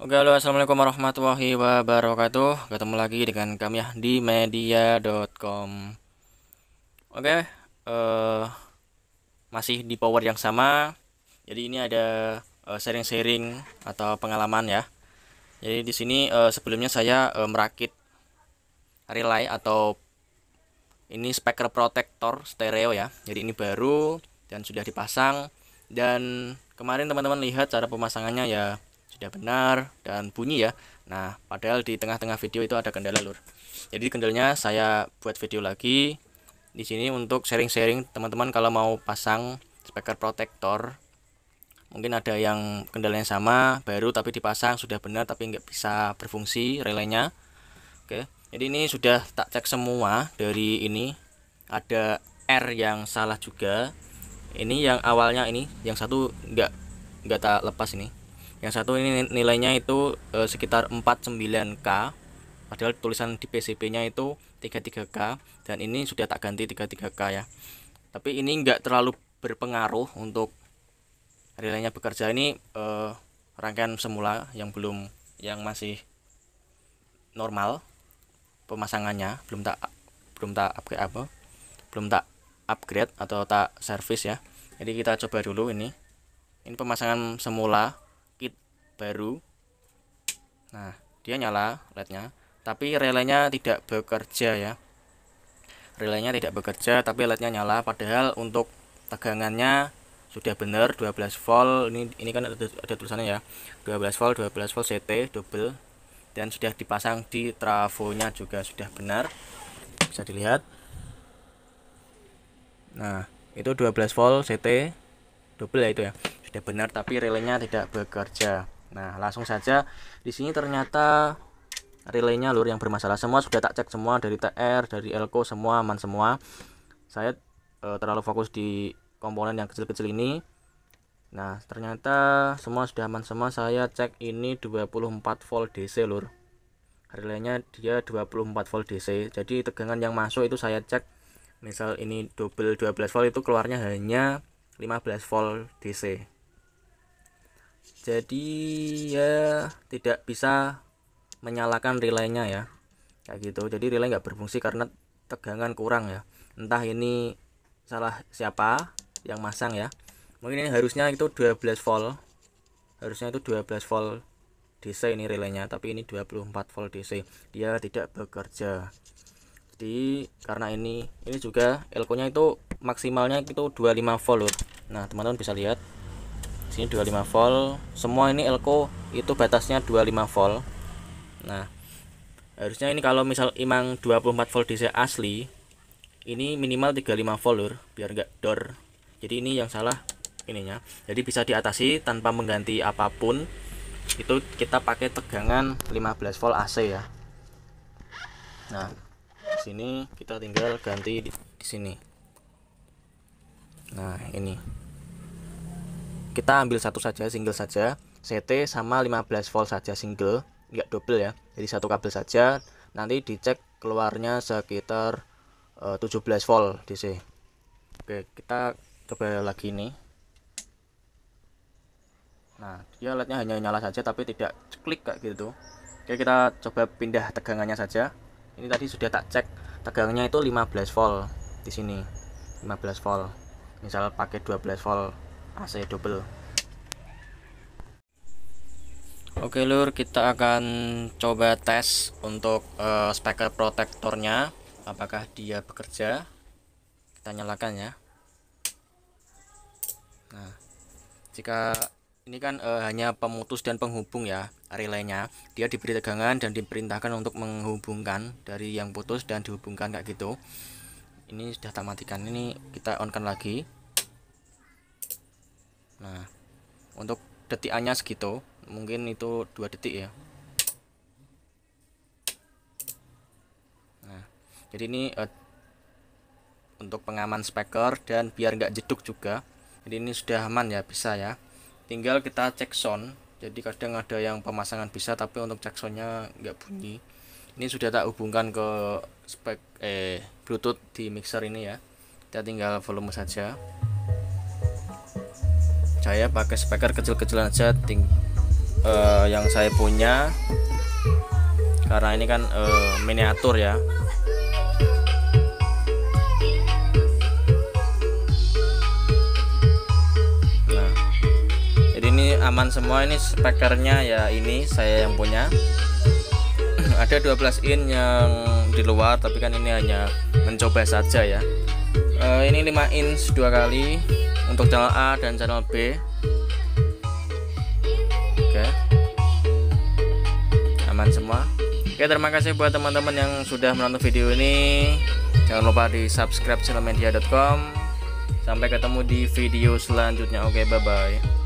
Oke halo assalamualaikum warahmatullahi wabarakatuh Ketemu lagi dengan kami ya di media.com Oke uh, Masih di power yang sama Jadi ini ada eh, sharing-sharing uh, atau pengalaman ya Jadi di sini uh, sebelumnya saya uh, merakit relay atau ini speaker protector stereo ya Jadi ini baru dan sudah dipasang Dan kemarin teman-teman lihat cara pemasangannya ya sudah benar dan bunyi ya nah padahal di tengah-tengah video itu ada kendala lur jadi kendalanya saya buat video lagi di sini untuk sharing-sharing teman-teman kalau mau pasang speaker protector mungkin ada yang kendalanya sama baru tapi dipasang sudah benar tapi nggak bisa berfungsi relaynya oke jadi ini sudah tak cek semua dari ini ada R yang salah juga ini yang awalnya ini yang satu nggak nggak tak lepas ini yang satu ini nilainya itu eh, sekitar 49k padahal tulisan di PCB nya itu 33k dan ini sudah tak ganti 33k ya tapi ini enggak terlalu berpengaruh untuk nilainya bekerja ini eh, rangkaian semula yang belum yang masih normal pemasangannya belum tak belum tak upgrade apa belum tak upgrade atau tak service ya jadi kita coba dulu ini ini pemasangan semula baru nah dia nyala lednya tapi relaynya tidak bekerja ya Relaynya tidak bekerja tapi lednya nyala padahal untuk tegangannya sudah benar 12 volt ini ini kan ada, ada tulisannya ya 12 volt 12 volt CT double dan sudah dipasang di trafonya juga sudah benar bisa dilihat nah itu 12 volt CT double ya itu ya sudah benar tapi relaynya tidak bekerja Nah, langsung saja di sini ternyata relaynya lur yang bermasalah. Semua sudah tak cek semua dari TR, dari Elko semua aman semua. Saya e, terlalu fokus di komponen yang kecil-kecil ini. Nah, ternyata semua sudah aman semua. Saya cek ini 24 volt DC lur. Relaynya dia 24 volt DC. Jadi tegangan yang masuk itu saya cek misal ini double 12 volt itu keluarnya hanya 15 volt DC jadi ya tidak bisa menyalakan relaynya ya kayak gitu jadi relay nggak berfungsi karena tegangan kurang ya entah ini salah siapa yang masang ya mungkin ini harusnya itu 12 volt harusnya itu 12 volt DC ini relaynya tapi ini 24 volt DC dia tidak bekerja jadi karena ini ini juga elko nya itu maksimalnya itu 25 volt nah teman-teman bisa lihat sini 25 volt semua ini elko itu batasnya 25 volt nah harusnya ini kalau misal imang 24 volt DC asli ini minimal 35 volt lur biar enggak dor jadi ini yang salah ininya jadi bisa diatasi tanpa mengganti apapun itu kita pakai tegangan 15 volt AC ya nah sini kita tinggal ganti di, di sini nah ini kita ambil satu saja single saja CT sama 15 volt saja single enggak double ya jadi satu kabel saja nanti dicek keluarnya sekitar eh, uh, 17 volt DC oke kita coba lagi ini nah dia lihatnya hanya nyala saja tapi tidak klik kayak gitu oke kita coba pindah tegangannya saja ini tadi sudah tak cek tegangannya itu 15 volt di sini 15 volt misal pakai 12 volt AC double Oke lur kita akan coba tes untuk uh, speaker protektornya apakah dia bekerja kita nyalakan ya Nah jika ini kan uh, hanya pemutus dan penghubung ya relaynya dia diberi tegangan dan diperintahkan untuk menghubungkan dari yang putus dan dihubungkan kayak gitu ini sudah tak matikan ini kita onkan lagi nah untuk detikannya segitu mungkin itu dua detik ya nah jadi ini uh, untuk pengaman speaker dan biar nggak jeduk juga jadi ini sudah aman ya bisa ya tinggal kita cek sound jadi kadang ada yang pemasangan bisa tapi untuk cek soundnya nggak bunyi ini sudah tak hubungkan ke spek eh bluetooth di mixer ini ya kita tinggal volume saja saya pakai speaker kecil-kecilan aja ting uh, yang saya punya karena ini kan uh, miniatur ya nah jadi ini aman semua ini speakernya ya ini saya yang punya ada 12 in yang di luar tapi kan ini hanya mencoba saja ya uh, ini 5 inch dua kali untuk channel A dan channel B oke aman semua oke terima kasih buat teman-teman yang sudah menonton video ini jangan lupa di subscribe channelmedia.com sampai ketemu di video selanjutnya oke bye bye